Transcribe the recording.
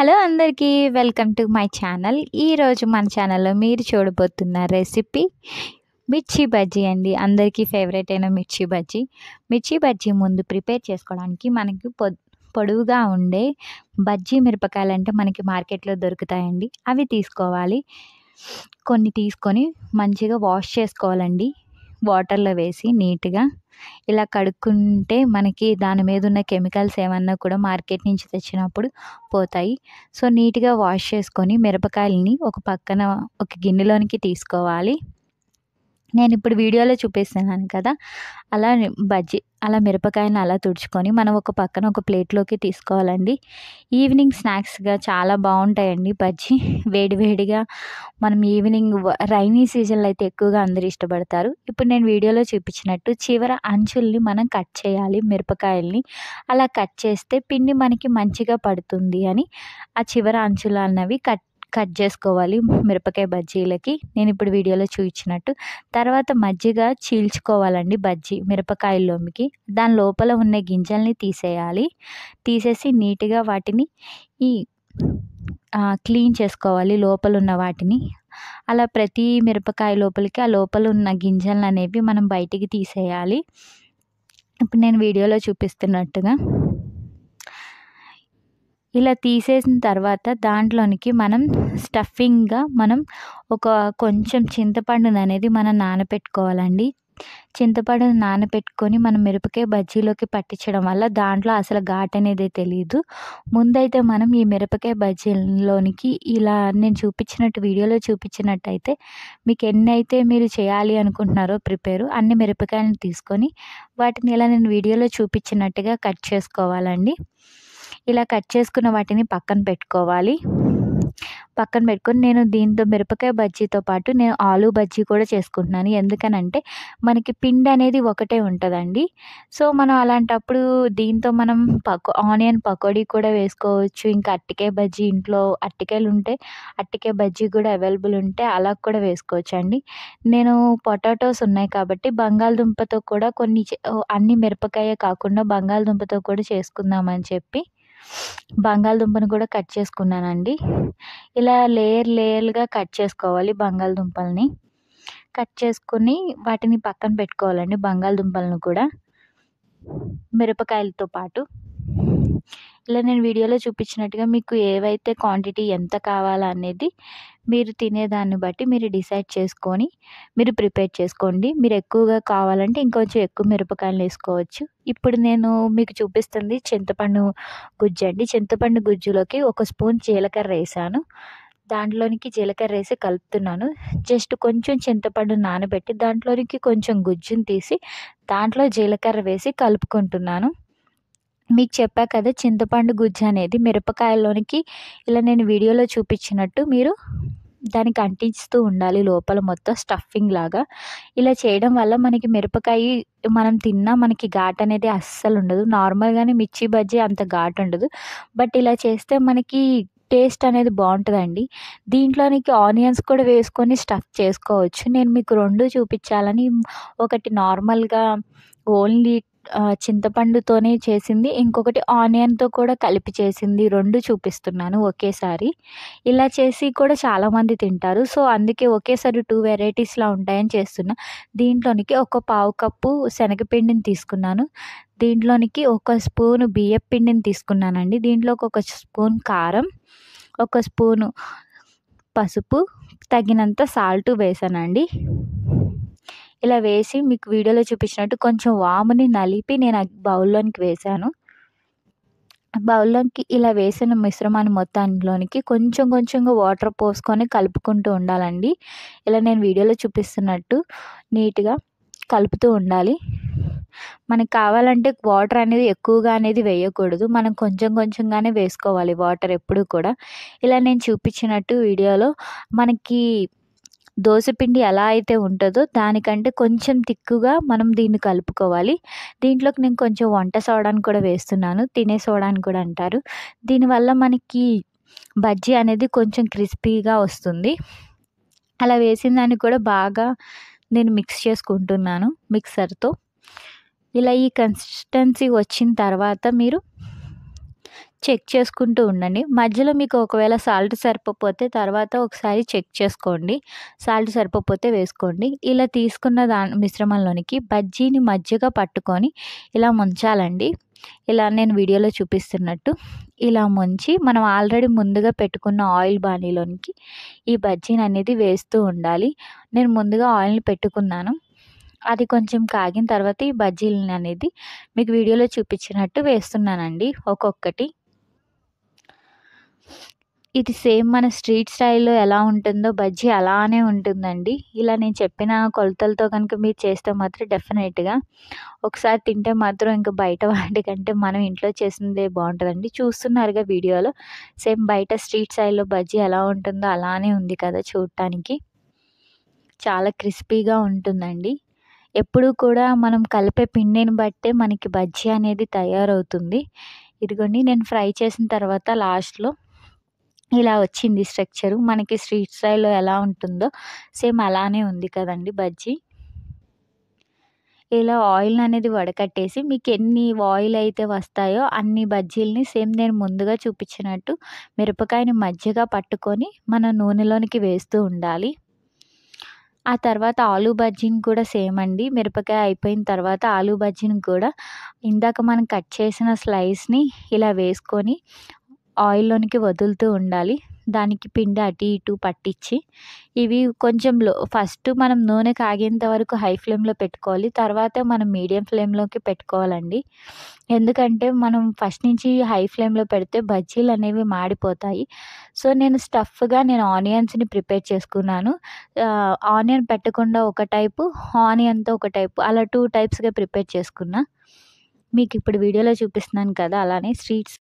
hello అందరికీ welcome to my channel ఈరోజు మన ఛానల్లో మీరు చూడబోతున్న రెసిపీ మిర్చి బజ్జీ అండి అందరికీ ఫేవరెట్ అయిన మిర్చి బజ్జీ మిర్చి బజ్జీ ముందు ప్రిపేర్ చేసుకోవడానికి మనకి పొ పొడవుగా ఉండే బజ్జీ మిరపకాయలు అంటే మనకి మార్కెట్లో దొరుకుతాయండి అవి తీసుకోవాలి కొన్ని తీసుకొని మంచిగా వాష్ చేసుకోవాలండి వాటర్లో వేసి నీట్గా ఇలా కడుక్కుంటే మనకి దాని మీద ఉన్న కెమికల్స్ ఏమన్నా కూడా మార్కెట్ నుంచి తెచ్చినప్పుడు పోతాయి సో నీట్గా వాష్ చేసుకొని మిరపకాయలని ఒక పక్కన ఒక గిన్నెలోనికి తీసుకోవాలి నేను ఇప్పుడు వీడియోలో చూపిస్తున్నాను కదా అలా బజ్జీ అలా మిరపకాయను అలా తుడుచుకొని మనం ఒక పక్కన ఒక ప్లేట్లోకి తీసుకోవాలండి ఈవినింగ్ స్నాక్స్గా చాలా బాగుంటాయండి బజ్జీ వేడివేడిగా మనం ఈవినింగ్ రైనీ సీజన్లో అయితే ఎక్కువగా అందరూ ఇష్టపడతారు ఇప్పుడు నేను వీడియోలో చూపించినట్టు చివర అంచుల్ని మనం కట్ చేయాలి మిరపకాయల్ని అలా కట్ చేస్తే పిండి మనకి మంచిగా పడుతుంది అని ఆ చివర అంచులు అన్నవి కట్ కట్ చేసుకోవాలి మిరపకాయ బజ్జీలకి నేను ఇప్పుడు వీడియోలో చూపించినట్టు తర్వాత మజ్జిగ చీల్చుకోవాలండి బజ్జీ మిరపకాయల్లోమికి దాని లోపల ఉన్న గింజల్ని తీసేయాలి తీసేసి నీట్గా వాటిని ఈ క్లీన్ చేసుకోవాలి లోపల ఉన్న వాటిని అలా ప్రతి మిరపకాయ లోపలికి ఆ లోపల ఉన్న గింజలు అనేవి మనం బయటికి తీసేయాలి ఇప్పుడు నేను వీడియోలో చూపిస్తున్నట్టుగా ఇలా తీసేసిన తర్వాత దాంట్లోనికి మనం స్టఫింగ్గా మనం ఒక కొంచెం చింతపండుని అనేది మనం నానపెట్టుకోవాలండి చింతపండుని నానపెట్టుకొని మనం మిరపకాయ బజ్జీలోకి పట్టించడం వల్ల దాంట్లో అసలు ఘాట్ అనేది తెలియదు ముందైతే మనం ఈ మిరపకాయ బజ్జీలోనికి ఇలా నేను చూపించినట్టు వీడియోలో చూపించినట్టయితే మీకు ఎన్నైతే మీరు చేయాలి అనుకుంటున్నారో ప్రిపేర్ అన్ని మిరపకాయలను తీసుకొని వాటిని ఇలా నేను వీడియోలో చూపించినట్టుగా కట్ చేసుకోవాలండి ఇలా కట్ చేసుకున్న వాటిని పక్కన పెట్టుకోవాలి పక్కన పెట్టుకొని నేను దీంతో మిరపకాయ బజ్జీతో పాటు నేను ఆలు బజ్జీ కూడా చేసుకుంటున్నాను ఎందుకనంటే మనకి పిండి అనేది ఒకటే ఉంటుందండి సో మనం అలాంటప్పుడు దీంతో మనం పకో ఆనియన్ పకోడీ కూడా వేసుకోవచ్చు ఇంకా అట్టికాయ బజ్జీ ఇంట్లో అట్టికాయలు ఉంటే అట్టికాయ బజ్జీ కూడా అవైలబుల్ ఉంటే అలా కూడా వేసుకోవచ్చు అండి నేను పొటాటోస్ ఉన్నాయి కాబట్టి బంగాళదుంపతో కూడా కొన్ని అన్ని మిరపకాయ కాకుండా బంగాళదుంపతో కూడా చేసుకుందామని చెప్పి బంగాళదుంపను కూడా కట్ చేసుకున్నానండి ఇలా లేయర్ లేయర్గా కట్ చేసుకోవాలి బంగాళదుంపల్ని కట్ చేసుకుని వాటిని పక్కన పెట్టుకోవాలండి బంగాళదుంపలను కూడా మిరపకాయలతో పాటు ఇలా నేను వీడియోలో చూపించినట్టుగా మీకు ఏవైతే క్వాంటిటీ ఎంత కావాలా అనేది మీరు తినేదాన్ని బట్టి మీరు డిసైడ్ చేసుకొని మీరు ప్రిపేర్ చేసుకోండి మీరు ఎక్కువగా కావాలంటే ఇంకొంచెం ఎక్కువ మిరపకాయలు వేసుకోవచ్చు ఇప్పుడు నేను మీకు చూపిస్తుంది చింతపండు గుజ్జు అండి చింతపండు గుజ్జులోకి ఒక స్పూన్ జీలకర్ర వేసాను దాంట్లోనికి జీలకర్ర వేసి కలుపుతున్నాను జస్ట్ కొంచెం చింతపండు నానబెట్టి దాంట్లోనికి కొంచెం గుజ్జుని తీసి దాంట్లో జీలకర్ర వేసి కలుపుకుంటున్నాను మీకు చెప్పా కదా చింతపండు గుజ్జు అనేది మిరపకాయలోనికి ఇలా నేను వీడియోలో చూపించినట్టు మీరు దానికి అంటించుతూ ఉండాలి లోపల మొత్తం స్టఫింగ్ లాగా ఇలా చేయడం వల్ల మనకి మిరపకాయ మనం తిన్నా మనకి ఘాట్ అనేది అస్సలు ఉండదు నార్మల్గానే మిర్చి బజ్జీ అంత ఘాట్ ఉండదు బట్ ఇలా చేస్తే మనకి టేస్ట్ అనేది బాగుంటుందండి దీంట్లోనికి ఆనియన్స్ కూడా వేసుకొని స్టఫ్ చేసుకోవచ్చు నేను మీకు రెండు చూపించాలని ఒకటి నార్మల్గా ఓన్లీ చింతపండుతోనే చేసింది ఇంకొకటి ఆనియన్తో కూడా కలిపి చేసింది రెండు చూపిస్తున్నాను ఒకేసారి ఇలా చేసి కూడా చాలామంది తింటారు సో అందుకే ఒకేసారి టూ వెరైటీస్లా ఉంటాయని చేస్తున్నా దీంట్లోనికి ఒక పావు కప్పు శనగపిండిని తీసుకున్నాను దీంట్లోనికి ఒక స్పూన్ బియ్యం పిండిని తీసుకున్నానండి దీంట్లోకి ఒక స్పూన్ కారం ఒక స్పూను పసుపు తగినంత సాల్ట్ వేసానండి ఇలా వేసి మీకు వీడియోలో చూపించినట్టు కొంచెం వాముని నలిపి నేను బౌల్లోనికి వేశాను బౌల్లోకి ఇలా వేసిన మిశ్రమాన్ని మొత్తానికి కొంచెం కొంచెంగా వాటర్ పోసుకొని కలుపుకుంటూ ఉండాలండి ఇలా నేను వీడియోలో చూపిస్తున్నట్టు నీట్గా కలుపుతూ ఉండాలి మనకు కావాలంటే వాటర్ అనేది ఎక్కువగా అనేది వేయకూడదు మనం కొంచెం కొంచెంగానే వేసుకోవాలి వాటర్ ఎప్పుడు కూడా ఇలా నేను చూపించినట్టు వీడియోలో మనకి దోశపిండి ఎలా అయితే ఉంటుందో దానికంటే కొంచెం తిక్కుగా మనం దీన్ని కలుపుకోవాలి దీంట్లోకి నేను కొంచెం వంట సోడాని కూడా వేస్తున్నాను తినే సోడాని కూడా అంటారు దీనివల్ల మనకి బజ్జీ అనేది కొంచెం క్రిస్పీగా వస్తుంది అలా వేసిన దానికి కూడా బాగా నేను మిక్స్ చేసుకుంటున్నాను మిక్సర్తో ఇలా ఈ కన్సిస్టెన్సీ వచ్చిన తర్వాత మీరు చెక్ చేసుకుంటూ ఉండండి మధ్యలో మీకు ఒకవేళ సాల్ట్ సరిపోతే తర్వాత ఒకసారి చెక్ చేసుకోండి సాల్ట్ సరిపోతే వేసుకోండి ఇలా తీసుకున్న దా మిశ్రమంలోనికి బజ్జీని మజ్జిగా పట్టుకొని ఇలా ముంచాలండి ఇలా నేను వీడియోలో చూపిస్తున్నట్టు ఇలా ముంచి మనం ఆల్రెడీ ముందుగా పెట్టుకున్న ఆయిల్ బాణీలోనికి ఈ బజ్జీని అనేది వేస్తూ ఉండాలి నేను ముందుగా ఆయిల్ని పెట్టుకున్నాను అది కొంచెం కాగిన తర్వాత ఈ బజ్జీలని అనేది మీకు వీడియోలో చూపించినట్టు వేస్తున్నానండి ఒక్కొక్కటి ఇది సేమ్ మన స్ట్రీట్ స్టైల్లో ఎలా ఉంటుందో బజ్జీ అలానే ఉంటుందండి ఇలా నేను చెప్పిన కొలతలతో కనుక మీరు చేస్తే మాత్రం డెఫినెట్గా ఒకసారి తింటే మాత్రం ఇంకా బయట వాటికంటే మనం ఇంట్లో చేసిందే బాగుంటుందండి చూస్తున్నారుగా వీడియోలో సేమ్ బయట స్ట్రీట్ స్టైల్లో బజ్జీ ఎలా ఉంటుందో అలానే ఉంది కదా చూడటానికి చాలా క్రిస్పీగా ఉంటుందండి ఎప్పుడూ కూడా మనం కలిపే పిండిని బట్టే మనకి బజ్జీ అనేది తయారవుతుంది ఇదిగోండి నేను ఫ్రై చేసిన తర్వాత లాస్ట్లో ఇలా వచ్చింది స్ట్రక్చరు మనకి స్ట్రీట్ స్టైల్లో ఎలా ఉంటుందో సేమ్ అలానే ఉంది కదండి బజ్జీ ఇలా ఆయిల్ అనేది వడకట్టేసి మీకు ఎన్ని ఆయిల్ అయితే వస్తాయో అన్ని బజ్జీలని సేమ్ నేను ముందుగా చూపించినట్టు మిరపకాయని మజ్జిగా పట్టుకొని మన నూనెలోనికి వేస్తూ ఉండాలి ఆ తర్వాత ఆలు బజ్జీని కూడా సేమ్ అండి మిరపకాయ అయిపోయిన తర్వాత ఆలు బజ్జీని కూడా ఇందాక మనం కట్ చేసిన స్లైస్ని ఇలా వేసుకొని ఆయిల్లోనికి వదులుతూ ఉండాలి దానికి పిండి అటు ఇటు పట్టించి ఇవి కొంచెం లో ఫస్ట్ మనం నూనె కాగేంత వరకు హై ఫ్లేమ్లో పెట్టుకోవాలి తర్వాత మనం మీడియం ఫ్లేమ్లోకి పెట్టుకోవాలండి ఎందుకంటే మనం ఫస్ట్ నుంచి హై ఫ్లేమ్లో పెడితే బజ్జీలు అనేవి మాడిపోతాయి సో నేను స్టఫ్గా నేను ఆనియన్స్ని ప్రిపేర్ చేసుకున్నాను ఆనియన్ పెట్టకుండా ఒక టైపు ఆనియన్తో ఒక టైపు అలా టూ టైప్స్గా ప్రిపేర్ చేసుకున్నా మీకు ఇప్పుడు వీడియోలో చూపిస్తున్నాను కదా అలానే స్వీట్స్